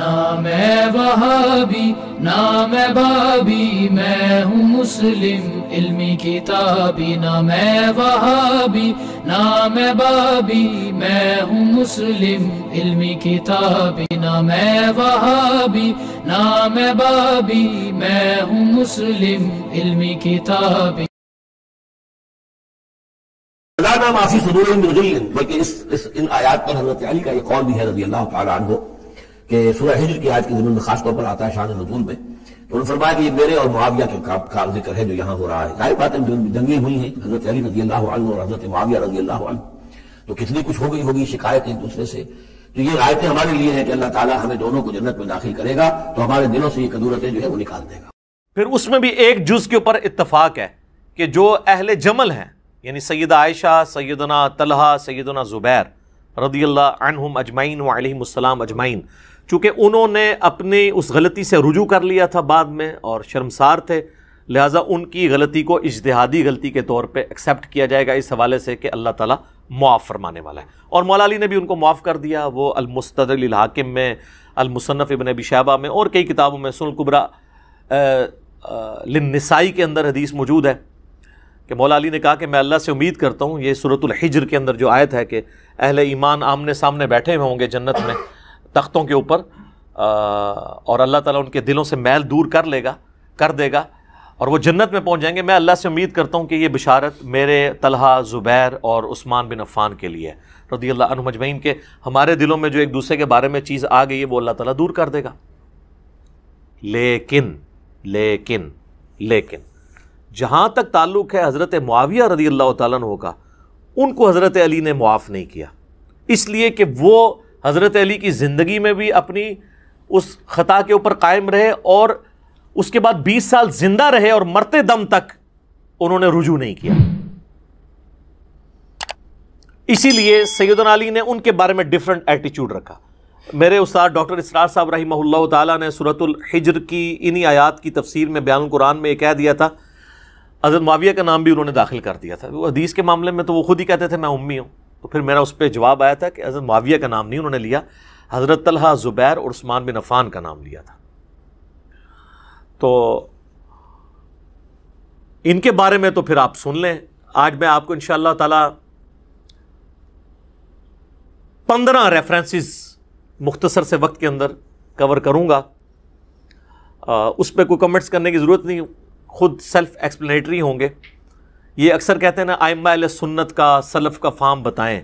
ना मैं वहाबी ना मैं बाबी मैं हूँ मुस्लिम इल्मी किताबी ना मैं वहाबी ना मैं बाबी मैं हूँ मुस्लिम इल्मी किताबी ना मैं वहाबी ना मैं बाबी मैं हूँ मुस्लिम इल्मी किताबी माफी सुदूर बल्कि इस, इस इन आयात पर हजरत अली का एक कौन भी है रजी अल्लाह तआला कि सूरह हिजर की आज के जमीन में खासतौर पर आता है शान नजूल में तो उन्होंने फरमाया कि ये मेरे और मुआविया के का, का जिक्र है जो यहाँ हो रहा है जाहिर बात है जंगी हुई हैं हजरत अली रजी अल्लाह और हजरत मुआविया रजी अल्लाह तो कितनी कुछ हो गई होगी शिकायत एक दूसरे से तो ये रायतें हमारे लिए हैं कि अल्लाह ताला हमें दोनों को जन्नत में दाखिल करेगा तो हमारे दिलों से ये कदूरतें जो है वो निकाल देगा फिर उसमें भी एक जुज के ऊपर इतफाक है कि जो अहले जमल हैं यानी सैयद आयशा सैदना तलहा सैदना ज़ुबैर रदी अल्लाह अजमाइन वालम अजमैन चूँकि उन्होंने अपनी उस गलती से रुजू कर लिया था बाद में और शर्मसार थे लिहाजा उनकी गलती को इजतहादी गलती के तौर पर एक्सेप्ट किया जाएगा इस हवाले से कि अल्लाह ताला मुआफ़ फरमाने वाला है और मौला अली ने भी उनको मुआफ़ कर दिया वो अलमुस्तदिल हाकिम में अलमुसनफ़ इबन बिशाबा में और कई किताबों में सुनकुबरा लिनसाई के अंदर हदीस मौजूद है कि मौला अली ने कहा कि मैं अल्लाह से उम्मीद करता हूँ ये सूरतुल हिजर के अंदर जो आयत है कि अहल ईमान आमने सामने बैठे हुए होंगे जन्नत में तख्तों के ऊपर और अल्लाह ताला उनके दिलों से मैल दूर कर लेगा कर देगा और वो जन्नत में पहुंच जाएंगे मैं अल्लाह से उम्मीद करता हूँ कि ये बिशारत मेरे तलहा ज़ुबैर और उस्मान बिन अफ़ान के लिए रदी अल्लाह अनमजमैन के हमारे दिलों में जो एक दूसरे के बारे में चीज़ आ गई है वो अल्लाह ताला दूर कर देगा लेकिन लेकिन लेकिन जहाँ तक ताल्लुक़ है हज़रत मुआविया रदी अल्लाह तु का उनको हज़रत अली ने मुआफ़ नहीं किया इसलिए कि वो हज़रत अली की ज़िंदगी में भी अपनी उस ख़ता के ऊपर कायम रहे और उसके बाद बीस साल जिंदा रहे और मरते दम तक उन्होंने रुजू नहीं किया इसीलिए सैदन अली ने उनके बारे में डिफरेंट एटीट्यूड रखा मेरे उस डॉक्टर इसरार साहब रही ताला हिजर की इन्हीं आयात की तफसीर में बयान कुरान में कह दिया था हजरत माविया का नाम भी उन्होंने दाखिल कर दिया था वो हदीस के मामले में तो वो खुद ही कहते थे मैं उम्मी हूँ तो फिर मेरा उस पर जवाब आया था कि हज़रत माविया का नाम नहीं उन्होंने लिया हज़रत तलहा ज़ुबैर और उस्मान बिन अफ़ान का नाम लिया था तो इनके बारे में तो फिर आप सुन लें आज मैं आपको इन ताला पंद्रह रेफरेंसेस मुख्तसर से वक्त के अंदर कवर आ, उस पर कोई कमेंट्स करने की ज़रूरत नहीं खुद सेल्फ एक्सप्लेनेटरी होंगे ये अक्सर कहते हैं ना आयमा सुन्नत का सलफ़ का फार्म बताएं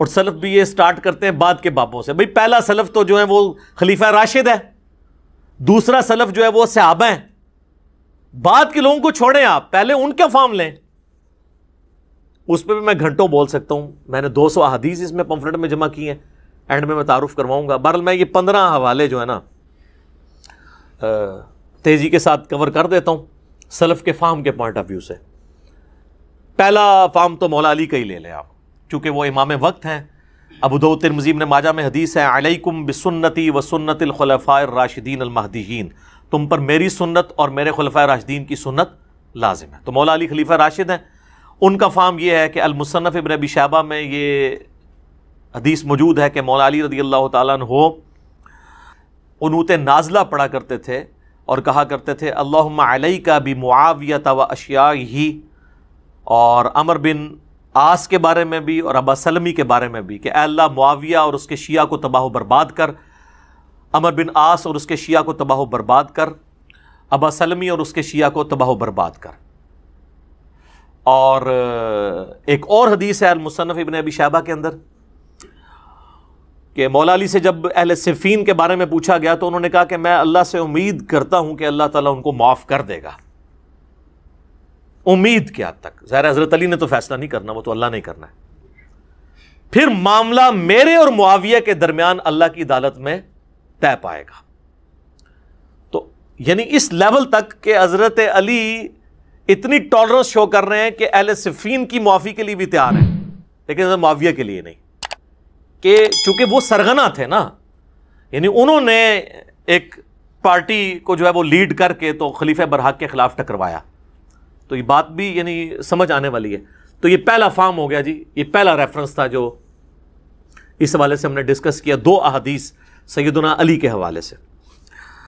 और सलफ़ भी ये स्टार्ट करते हैं बाद के बापों से भाई पहला सलफ़ तो जो है वो खलीफा राशिद है दूसरा सलफ़ जो है वो सहाबा है बाद के लोगों को छोड़ें आप पहले उनका फार्म लें उस पर भी मैं घंटों बोल सकता हूँ मैंने दो सौ अदीस इसमें पंफलेट में जमा किए हैं एंड में मैं तारुफ़ करवाऊंगा बहरल मैं ये पंद्रह हवाले जो है ना तेज़ी के साथ कवर कर देता हूँ सलफ़ के फार्म के पॉइंट ऑफ व्यू से पहला फार्म तो मौला अली का ही ले लें आप चूँकि वो इमाम वक्त हैं अबूदो तिरमजीम ने माजा में हदीस है अलैकुम बिसन्नती व सुन्नतलखलफ़ा राशिदीन अलमहदीन तुम पर मेरी सुन्नत और मेरे खलफा राशिदीन की सुन्नत लाजिम है तो मौला अली खलीफा राशिद हैं उनका फार्म यह है कि अलमुसनफ़ इबन अबी शाबा में ये हदीस मौजूद है कि मौला अली रदी अल्लाह तहो उनूत नाजला पढ़ा करते थे और कहा करते थे अल्लाह का भी मुआवियत व अशिया ही और अमर बिन आस के बारे में भी और अबा सलमी के बारे में भी कि अल्लाह मुआविया और उसके शिया को तबाह बर्बाद कर अमर बिन आस और उसके शिया को तबाह बर्बाद कर अबा सलमी और उसके शिया को तबाह बर्बाद कर और एक और हदीस है अलमुसनफ़ इबन अबी शाबा के अंदर कि मौलाली से जब अहल सिफ़ीन के बारे में पूछा गया तो उन्होंने कहा कि मैं अल्लाह से उम्मीद करता हूँ कि अल्लाह ताला उनको माफ़ कर देगा उम्मीद के हद तक ज़ाहिर हज़रत अली ने तो फैसला नहीं करना वो तो अल्लाह नहीं करना है फिर मामला मेरे और मुआविया के दरमियान अल्लाह की अदालत में तय पाएगा तो यानी इस लेवल तक कि हज़रत अली इतनी टॉलरेंस शो कर रहे हैं कि एल सिफीन की मुआफ़ी के लिए भी तैयार है लेकिन मुआविया के लिए नहीं कि चूंकि वो सरगना थे ना यानी उन्होंने एक पार्टी को जो है वो लीड करके तो खलीफे बरहक के ख़िलाफ़ टकरवाया तो ये बात भी यानी समझ आने वाली है तो ये पहला फार्म हो गया जी ये पहला रेफरेंस था जो इस हवाले से हमने डिस्कस किया दो अहदीस सैदना अली के हवाले से